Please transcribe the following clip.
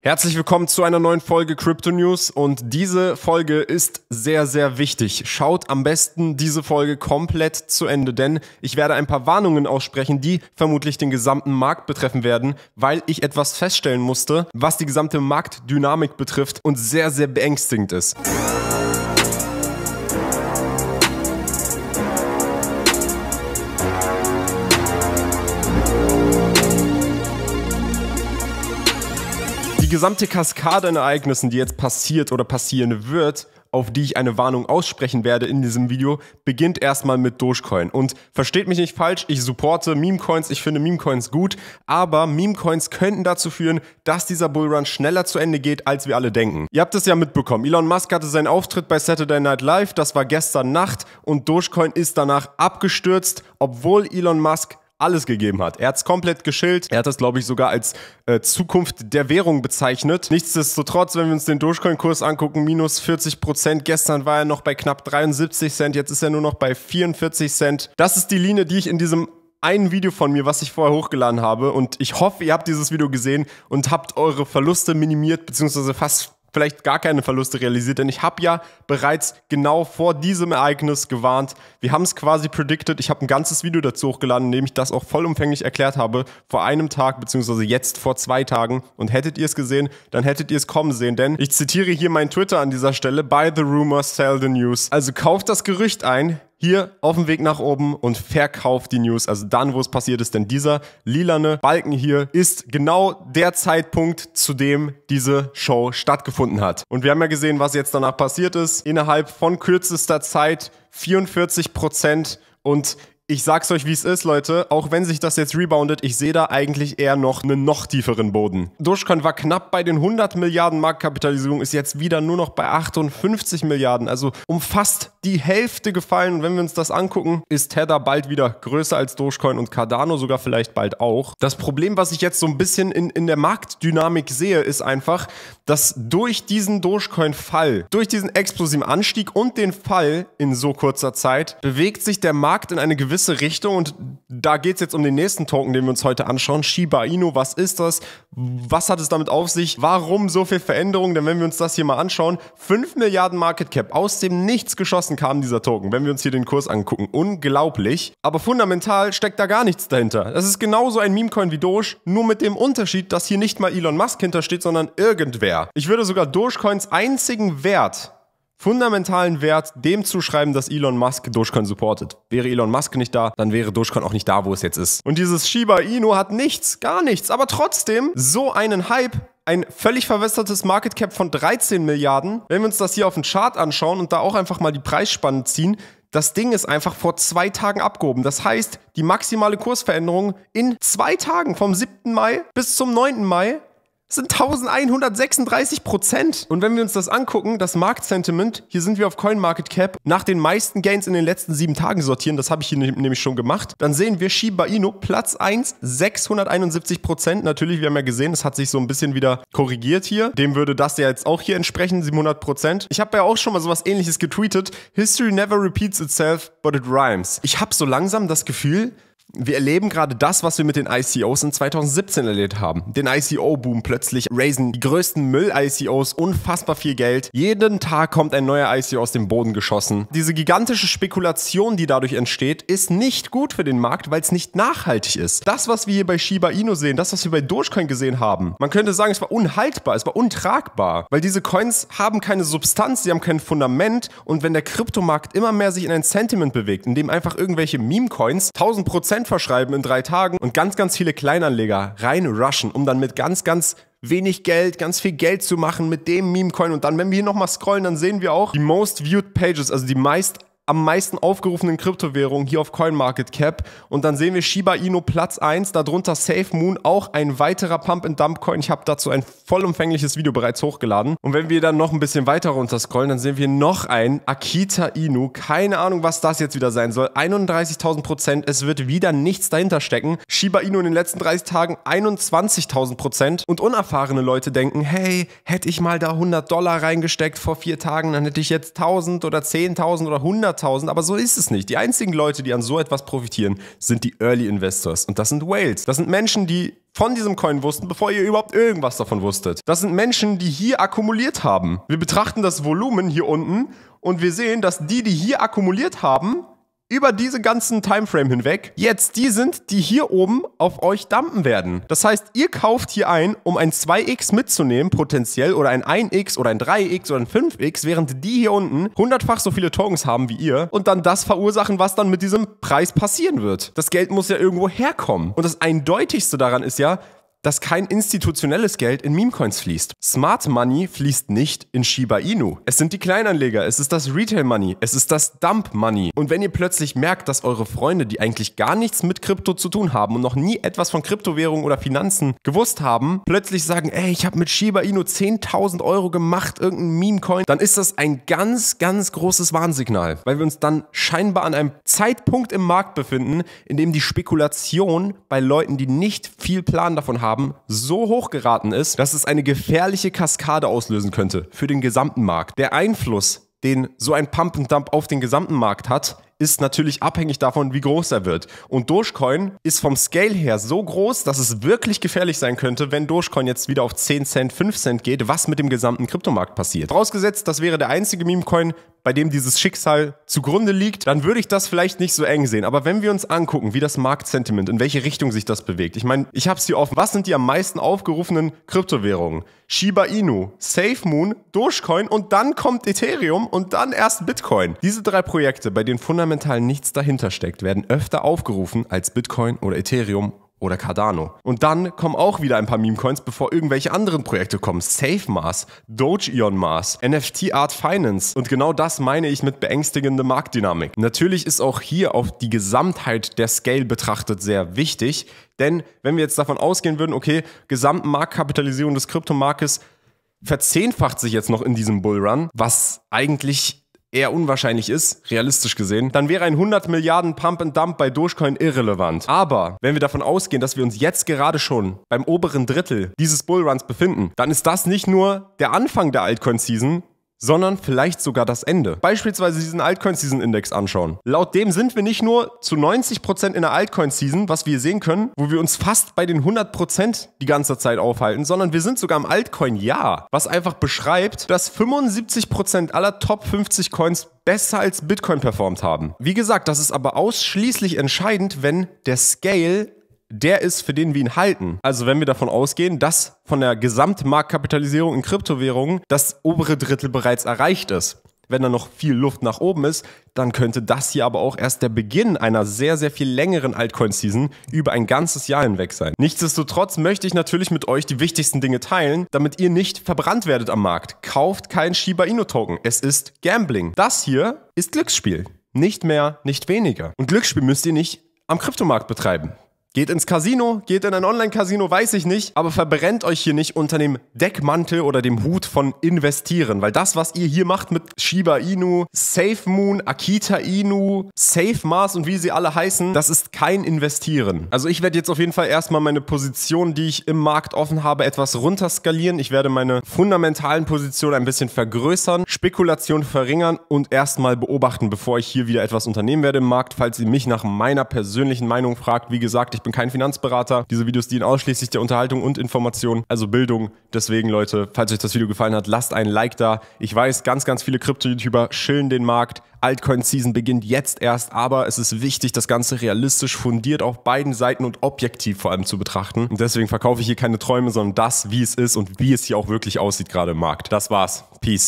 Herzlich willkommen zu einer neuen Folge Crypto News und diese Folge ist sehr, sehr wichtig. Schaut am besten diese Folge komplett zu Ende, denn ich werde ein paar Warnungen aussprechen, die vermutlich den gesamten Markt betreffen werden, weil ich etwas feststellen musste, was die gesamte Marktdynamik betrifft und sehr, sehr beängstigend ist. die gesamte Kaskade an Ereignissen, die jetzt passiert oder passieren wird, auf die ich eine Warnung aussprechen werde in diesem Video, beginnt erstmal mit Dogecoin. Und versteht mich nicht falsch, ich supporte Memecoins, ich finde Memecoins gut, aber Memecoins könnten dazu führen, dass dieser Bullrun schneller zu Ende geht, als wir alle denken. Ihr habt es ja mitbekommen, Elon Musk hatte seinen Auftritt bei Saturday Night Live, das war gestern Nacht und Dogecoin ist danach abgestürzt, obwohl Elon Musk alles gegeben hat. Er hat es komplett geschillt. Er hat das, glaube ich, sogar als äh, Zukunft der Währung bezeichnet. Nichtsdestotrotz, wenn wir uns den Dogecoin-Kurs angucken, minus 40 Prozent. Gestern war er noch bei knapp 73 Cent, jetzt ist er nur noch bei 44 Cent. Das ist die Linie, die ich in diesem ein Video von mir, was ich vorher hochgeladen habe und ich hoffe, ihr habt dieses Video gesehen und habt eure Verluste minimiert bzw. fast vielleicht gar keine Verluste realisiert, denn ich habe ja bereits genau vor diesem Ereignis gewarnt. Wir haben es quasi predicted. Ich habe ein ganzes Video dazu hochgeladen, in dem ich das auch vollumfänglich erklärt habe, vor einem Tag, beziehungsweise jetzt vor zwei Tagen. Und hättet ihr es gesehen, dann hättet ihr es kommen sehen, denn ich zitiere hier mein Twitter an dieser Stelle, by the rumor, sell the news. Also kauft das Gerücht ein, hier auf dem Weg nach oben und verkauft die News. Also dann, wo es passiert ist, denn dieser lilane Balken hier ist genau der Zeitpunkt, zu dem diese Show stattgefunden hat. Und wir haben ja gesehen, was jetzt danach passiert ist. Innerhalb von kürzester Zeit 44 Prozent und ich sag's euch, wie es ist, Leute. Auch wenn sich das jetzt reboundet, ich sehe da eigentlich eher noch einen noch tieferen Boden. Dogecoin war knapp bei den 100 Milliarden Marktkapitalisierung, ist jetzt wieder nur noch bei 58 Milliarden, also um fast die Hälfte gefallen. wenn wir uns das angucken, ist Tether bald wieder größer als Dogecoin und Cardano sogar vielleicht bald auch. Das Problem, was ich jetzt so ein bisschen in, in der Marktdynamik sehe, ist einfach, dass durch diesen Dogecoin-Fall, durch diesen explosiven Anstieg und den Fall in so kurzer Zeit, bewegt sich der Markt in eine gewisse Richtung. Und da geht es jetzt um den nächsten Token, den wir uns heute anschauen. Shiba Inu, was ist das? Was hat es damit auf sich? Warum so viel Veränderung? Denn wenn wir uns das hier mal anschauen, 5 Milliarden Market Cap aus dem Nichts geschossen, kam dieser Token, wenn wir uns hier den Kurs angucken. Unglaublich. Aber fundamental steckt da gar nichts dahinter. Das ist genauso ein Meme-Coin wie Doge, nur mit dem Unterschied, dass hier nicht mal Elon Musk hintersteht, sondern irgendwer. Ich würde sogar Dogecoins einzigen Wert fundamentalen Wert dem zuschreiben, dass Elon Musk Dogecoin supportet. Wäre Elon Musk nicht da, dann wäre Dogecoin auch nicht da, wo es jetzt ist. Und dieses Shiba Inu hat nichts, gar nichts, aber trotzdem so einen Hype ein völlig verwässertes Market Cap von 13 Milliarden. Wenn wir uns das hier auf den Chart anschauen und da auch einfach mal die Preisspanne ziehen, das Ding ist einfach vor zwei Tagen abgehoben. Das heißt, die maximale Kursveränderung in zwei Tagen vom 7. Mai bis zum 9. Mai das sind 1136 Prozent. Und wenn wir uns das angucken, das Marktsentiment, hier sind wir auf CoinMarketCap, nach den meisten Gains in den letzten sieben Tagen sortieren, das habe ich hier nämlich schon gemacht, dann sehen wir Shiba Inu Platz 1, 671 Prozent. Natürlich, wir haben ja gesehen, es hat sich so ein bisschen wieder korrigiert hier. Dem würde das ja jetzt auch hier entsprechen, 700 Prozent. Ich habe ja auch schon mal sowas ähnliches getweetet. History never repeats itself, but it rhymes. Ich habe so langsam das Gefühl, wir erleben gerade das, was wir mit den ICOs in 2017 erlebt haben. Den ICO-Boom plötzlich raisen die größten Müll-ICOs unfassbar viel Geld. Jeden Tag kommt ein neuer ICO aus dem Boden geschossen. Diese gigantische Spekulation, die dadurch entsteht, ist nicht gut für den Markt, weil es nicht nachhaltig ist. Das, was wir hier bei Shiba Inu sehen, das, was wir bei Dogecoin gesehen haben, man könnte sagen, es war unhaltbar, es war untragbar, weil diese Coins haben keine Substanz, sie haben kein Fundament und wenn der Kryptomarkt immer mehr sich in ein Sentiment bewegt, in dem einfach irgendwelche Meme-Coins 1000% Prozent verschreiben in drei Tagen und ganz, ganz viele Kleinanleger reinrushen, um dann mit ganz, ganz wenig Geld, ganz viel Geld zu machen mit dem Meme-Coin. Und dann, wenn wir hier nochmal scrollen, dann sehen wir auch die Most Viewed Pages, also die meist am meisten aufgerufenen Kryptowährungen hier auf CoinMarketCap. Und dann sehen wir Shiba Inu Platz 1, darunter SafeMoon, auch ein weiterer Pump-and-Dump-Coin. Ich habe dazu ein vollumfängliches Video bereits hochgeladen. Und wenn wir dann noch ein bisschen weiter runter scrollen, dann sehen wir noch ein Akita Inu. Keine Ahnung, was das jetzt wieder sein soll. 31.000 Prozent, es wird wieder nichts dahinter stecken. Shiba Inu in den letzten 30 Tagen 21.000 Prozent. Und unerfahrene Leute denken, hey, hätte ich mal da 100 Dollar reingesteckt vor vier Tagen, dann hätte ich jetzt 1.000 oder 10.000 oder 100 100.000, aber so ist es nicht. Die einzigen Leute, die an so etwas profitieren, sind die Early Investors. Und das sind Whales. Das sind Menschen, die von diesem Coin wussten, bevor ihr überhaupt irgendwas davon wusstet. Das sind Menschen, die hier akkumuliert haben. Wir betrachten das Volumen hier unten und wir sehen, dass die, die hier akkumuliert haben, über diese ganzen Timeframe hinweg jetzt die sind, die hier oben auf euch dumpen werden. Das heißt, ihr kauft hier ein, um ein 2x mitzunehmen potenziell oder ein 1x oder ein 3x oder ein 5x, während die hier unten hundertfach so viele Tokens haben wie ihr und dann das verursachen, was dann mit diesem Preis passieren wird. Das Geld muss ja irgendwo herkommen. Und das Eindeutigste daran ist ja, dass kein institutionelles Geld in Memecoins fließt. Smart Money fließt nicht in Shiba Inu. Es sind die Kleinanleger, es ist das Retail Money, es ist das Dump Money. Und wenn ihr plötzlich merkt, dass eure Freunde, die eigentlich gar nichts mit Krypto zu tun haben und noch nie etwas von Kryptowährungen oder Finanzen gewusst haben, plötzlich sagen, ey, ich habe mit Shiba Inu 10.000 Euro gemacht, irgendein Memecoin, dann ist das ein ganz, ganz großes Warnsignal, weil wir uns dann scheinbar an einem Zeitpunkt im Markt befinden, in dem die Spekulation bei Leuten, die nicht viel Plan davon haben, so hoch geraten ist, dass es eine gefährliche Kaskade auslösen könnte für den gesamten Markt. Der Einfluss, den so ein Pump and Dump auf den gesamten Markt hat, ist natürlich abhängig davon, wie groß er wird. Und Dogecoin ist vom Scale her so groß, dass es wirklich gefährlich sein könnte, wenn Dogecoin jetzt wieder auf 10 Cent, 5 Cent geht, was mit dem gesamten Kryptomarkt passiert. Vorausgesetzt, das wäre der einzige Meme-Coin, bei dem dieses Schicksal zugrunde liegt, dann würde ich das vielleicht nicht so eng sehen. Aber wenn wir uns angucken, wie das Marktsentiment, in welche Richtung sich das bewegt, ich meine, ich habe es hier offen. Was sind die am meisten aufgerufenen Kryptowährungen? Shiba Inu, SafeMoon, Dogecoin und dann kommt Ethereum und dann erst Bitcoin. Diese drei Projekte, bei denen fundamental nichts dahinter steckt, werden öfter aufgerufen als Bitcoin oder Ethereum oder Cardano. Und dann kommen auch wieder ein paar Meme-Coins, bevor irgendwelche anderen Projekte kommen. SafeMars, Doge Ion Mars, NFT Art Finance. Und genau das meine ich mit beängstigende Marktdynamik. Natürlich ist auch hier auf die Gesamtheit der Scale betrachtet sehr wichtig, denn wenn wir jetzt davon ausgehen würden, okay, gesamte Marktkapitalisierung des Kryptomarktes verzehnfacht sich jetzt noch in diesem Bullrun, was eigentlich eher unwahrscheinlich ist, realistisch gesehen, dann wäre ein 100 Milliarden Pump and Dump bei Dogecoin irrelevant. Aber wenn wir davon ausgehen, dass wir uns jetzt gerade schon beim oberen Drittel dieses Bullruns befinden, dann ist das nicht nur der Anfang der Altcoin Season, sondern vielleicht sogar das Ende. Beispielsweise diesen Altcoin-Season-Index anschauen. Laut dem sind wir nicht nur zu 90% in der Altcoin-Season, was wir sehen können, wo wir uns fast bei den 100% die ganze Zeit aufhalten, sondern wir sind sogar im Altcoin-Jahr, was einfach beschreibt, dass 75% aller Top 50 Coins besser als Bitcoin performt haben. Wie gesagt, das ist aber ausschließlich entscheidend, wenn der Scale der ist, für den wir ihn halten. Also wenn wir davon ausgehen, dass von der Gesamtmarktkapitalisierung in Kryptowährungen das obere Drittel bereits erreicht ist. Wenn da noch viel Luft nach oben ist, dann könnte das hier aber auch erst der Beginn einer sehr, sehr viel längeren Altcoin-Season über ein ganzes Jahr hinweg sein. Nichtsdestotrotz möchte ich natürlich mit euch die wichtigsten Dinge teilen, damit ihr nicht verbrannt werdet am Markt. Kauft kein Shiba Inu-Token. Es ist Gambling. Das hier ist Glücksspiel. Nicht mehr, nicht weniger. Und Glücksspiel müsst ihr nicht am Kryptomarkt betreiben. Geht ins Casino, geht in ein Online-Casino, weiß ich nicht, aber verbrennt euch hier nicht unter dem Deckmantel oder dem Hut von investieren, weil das, was ihr hier macht mit Shiba Inu, Safe Moon, Akita Inu, Safe Mars und wie sie alle heißen, das ist kein Investieren. Also ich werde jetzt auf jeden Fall erstmal meine Position, die ich im Markt offen habe, etwas runterskalieren. Ich werde meine fundamentalen Positionen ein bisschen vergrößern, Spekulation verringern und erstmal beobachten, bevor ich hier wieder etwas unternehmen werde im Markt. Falls ihr mich nach meiner persönlichen Meinung fragt, wie gesagt, ich bin kein Finanzberater. Diese Videos dienen ausschließlich der Unterhaltung und Information, also Bildung. Deswegen, Leute, falls euch das Video gefallen hat, lasst einen Like da. Ich weiß, ganz, ganz viele Krypto-YouTuber schillen den Markt. Altcoin-Season beginnt jetzt erst, aber es ist wichtig, das Ganze realistisch fundiert auf beiden Seiten und objektiv vor allem zu betrachten. Und deswegen verkaufe ich hier keine Träume, sondern das, wie es ist und wie es hier auch wirklich aussieht gerade im Markt. Das war's. Peace.